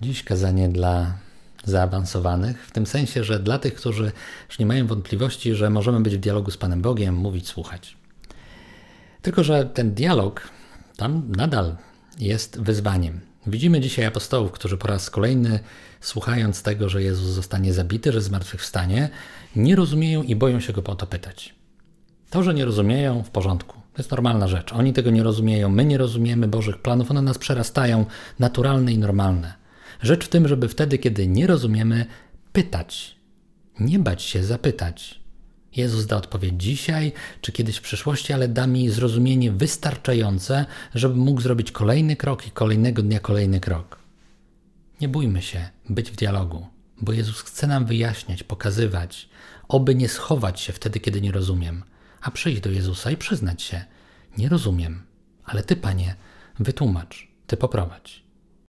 Dziś kazanie dla zaawansowanych, w tym sensie, że dla tych, którzy już nie mają wątpliwości, że możemy być w dialogu z Panem Bogiem, mówić, słuchać. Tylko, że ten dialog tam nadal jest wyzwaniem. Widzimy dzisiaj apostołów, którzy po raz kolejny, słuchając tego, że Jezus zostanie zabity, że zmartwychwstanie, nie rozumieją i boją się go po to pytać. To, że nie rozumieją, w porządku. To jest normalna rzecz. Oni tego nie rozumieją, my nie rozumiemy Bożych planów, one nas przerastają, naturalne i normalne. Rzecz w tym, żeby wtedy, kiedy nie rozumiemy, pytać. Nie bać się zapytać. Jezus da odpowiedź dzisiaj czy kiedyś w przyszłości, ale da mi zrozumienie wystarczające, żebym mógł zrobić kolejny krok i kolejnego dnia kolejny krok. Nie bójmy się być w dialogu, bo Jezus chce nam wyjaśniać, pokazywać, oby nie schować się wtedy, kiedy nie rozumiem, a przyjść do Jezusa i przyznać się: Nie rozumiem, ale Ty, Panie, wytłumacz, Ty poprowadź.